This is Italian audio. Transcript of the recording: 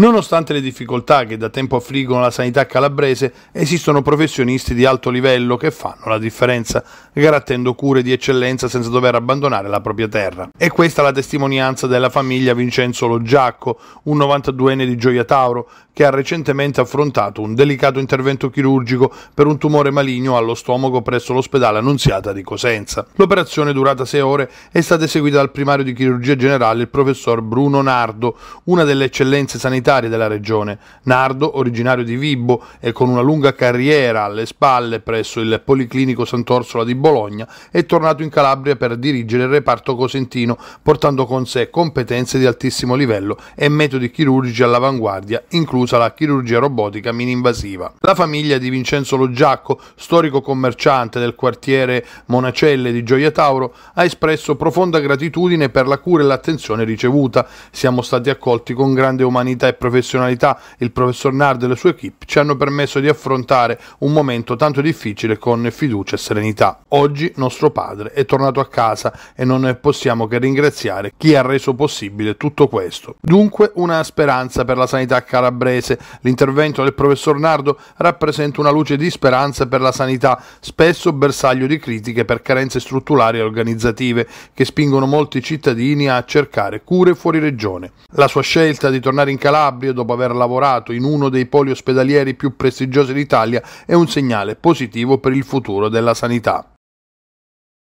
Nonostante le difficoltà che da tempo affliggono la sanità calabrese, esistono professionisti di alto livello che fanno la differenza, garantendo cure di eccellenza senza dover abbandonare la propria terra. E questa è la testimonianza della famiglia Vincenzo Loggiacco, un 92enne di Gioia Tauro, che ha recentemente affrontato un delicato intervento chirurgico per un tumore maligno allo stomaco presso l'ospedale Annunziata di Cosenza. L'operazione, durata 6 ore, è stata eseguita dal primario di chirurgia generale, il professor Bruno Nardo, una delle eccellenze sanitarie militari della regione. Nardo, originario di Vibbo e con una lunga carriera alle spalle presso il Policlinico Sant'Orsola di Bologna, è tornato in Calabria per dirigere il reparto cosentino, portando con sé competenze di altissimo livello e metodi chirurgici all'avanguardia, inclusa la chirurgia robotica mini-invasiva. La famiglia di Vincenzo Loggiacco, storico commerciante del quartiere Monacelle di Gioia Tauro, ha espresso profonda gratitudine per la cura e l'attenzione ricevuta. Siamo stati accolti con grande umanità e professionalità il professor Nardo e la sua equip ci hanno permesso di affrontare un momento tanto difficile con fiducia e serenità. Oggi nostro padre è tornato a casa e non possiamo che ringraziare chi ha reso possibile tutto questo. Dunque una speranza per la sanità calabrese. L'intervento del professor Nardo rappresenta una luce di speranza per la sanità, spesso bersaglio di critiche per carenze strutturali e organizzative che spingono molti cittadini a cercare cure fuori regione. La sua scelta di tornare in Calabria Calabria dopo aver lavorato in uno dei poli ospedalieri più prestigiosi d'Italia è un segnale positivo per il futuro della sanità.